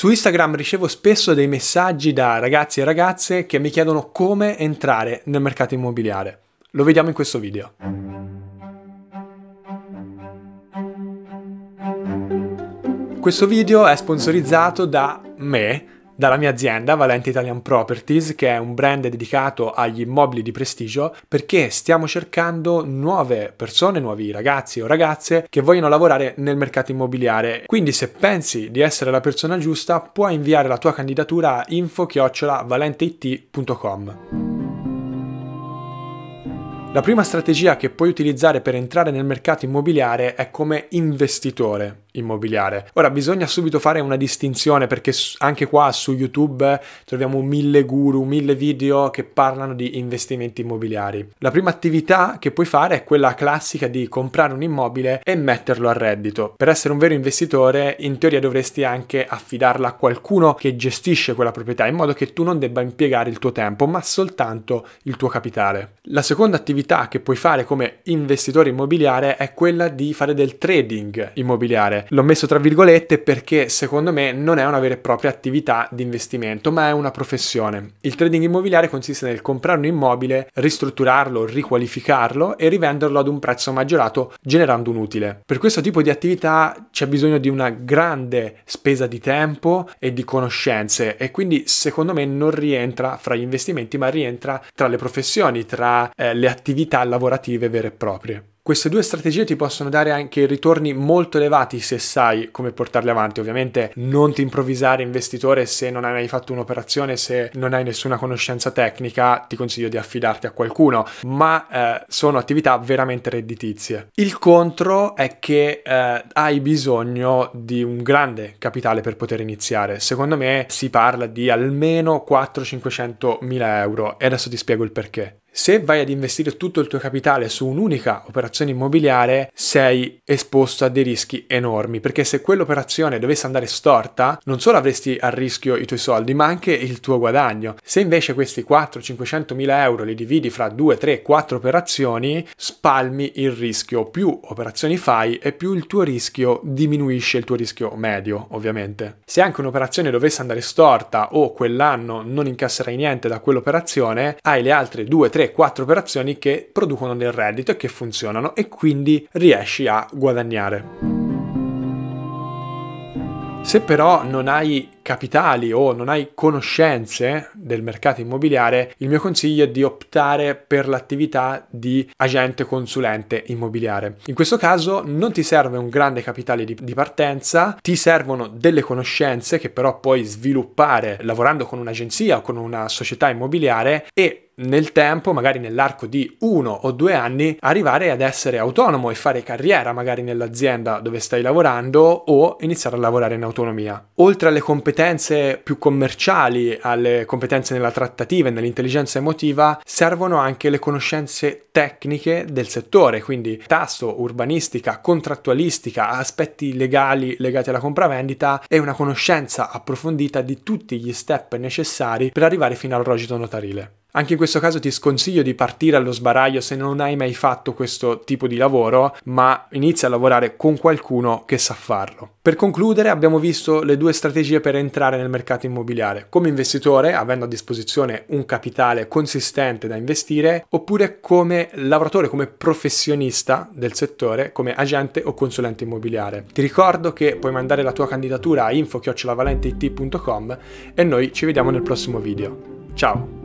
Su Instagram ricevo spesso dei messaggi da ragazzi e ragazze che mi chiedono come entrare nel mercato immobiliare. Lo vediamo in questo video. Questo video è sponsorizzato da me dalla mia azienda, Valente Italian Properties, che è un brand dedicato agli immobili di prestigio, perché stiamo cercando nuove persone, nuovi ragazzi o ragazze che vogliono lavorare nel mercato immobiliare. Quindi se pensi di essere la persona giusta, puoi inviare la tua candidatura a info-valenteit.com. La prima strategia che puoi utilizzare per entrare nel mercato immobiliare è come investitore immobiliare. Ora bisogna subito fare una distinzione perché anche qua su YouTube troviamo mille guru, mille video che parlano di investimenti immobiliari. La prima attività che puoi fare è quella classica di comprare un immobile e metterlo a reddito. Per essere un vero investitore in teoria dovresti anche affidarla a qualcuno che gestisce quella proprietà in modo che tu non debba impiegare il tuo tempo ma soltanto il tuo capitale. La seconda attività che puoi fare come investitore immobiliare è quella di fare del trading immobiliare L'ho messo tra virgolette perché secondo me non è una vera e propria attività di investimento, ma è una professione. Il trading immobiliare consiste nel comprare un immobile, ristrutturarlo, riqualificarlo e rivenderlo ad un prezzo maggiorato generando un utile. Per questo tipo di attività c'è bisogno di una grande spesa di tempo e di conoscenze e quindi secondo me non rientra fra gli investimenti ma rientra tra le professioni, tra eh, le attività lavorative vere e proprie. Queste due strategie ti possono dare anche ritorni molto elevati se sai come portarle avanti. Ovviamente non ti improvvisare investitore se non hai mai fatto un'operazione, se non hai nessuna conoscenza tecnica, ti consiglio di affidarti a qualcuno, ma eh, sono attività veramente redditizie. Il contro è che eh, hai bisogno di un grande capitale per poter iniziare. Secondo me si parla di almeno 400-500 mila euro e adesso ti spiego il perché. Se vai ad investire tutto il tuo capitale su un'unica operazione immobiliare, sei esposto a dei rischi enormi, perché se quell'operazione dovesse andare storta, non solo avresti a rischio i tuoi soldi, ma anche il tuo guadagno. Se invece questi 400 500 mila euro li dividi fra 2, 3, 4 operazioni, spalmi il rischio. Più operazioni fai e più il tuo rischio diminuisce, il tuo rischio medio, ovviamente. Se anche un'operazione dovesse andare storta o quell'anno non incasserai niente da quell'operazione, hai le altre 2, 3 3-4 operazioni che producono del reddito e che funzionano e quindi riesci a guadagnare. Se però non hai capitali o non hai conoscenze del mercato immobiliare, il mio consiglio è di optare per l'attività di agente consulente immobiliare. In questo caso non ti serve un grande capitale di, di, partenza, ti servono delle conoscenze che però puoi sviluppare lavorando con un'agenzia o con una società immobiliare e nel tempo, magari nell'arco di uno o due anni, arrivare ad essere autonomo e fare carriera magari nell'azienda dove stai lavorando o iniziare a lavorare in autonomia. Oltre alle competenze più commerciali, alle competenze nella trattativa e nell'intelligenza emotiva, servono anche le conoscenze tecniche del settore, quindi tasso, urbanistica, contrattualistica, aspetti legali legati alla compravendita e una conoscenza approfondita di tutti gli step necessari per arrivare fino al rogito notarile. Anche in questo questo caso ti sconsiglio di partire allo sbaraglio se non hai mai fatto questo tipo di lavoro, ma inizia a lavorare con qualcuno che sa farlo. Per concludere abbiamo visto le due strategie per entrare nel mercato immobiliare, come investitore, avendo a disposizione un capitale consistente da investire, oppure come lavoratore, come professionista del settore, come agente o consulente immobiliare. Ti ricordo che puoi mandare la tua candidatura a info.valenteit.com e noi ci vediamo nel prossimo video. Ciao!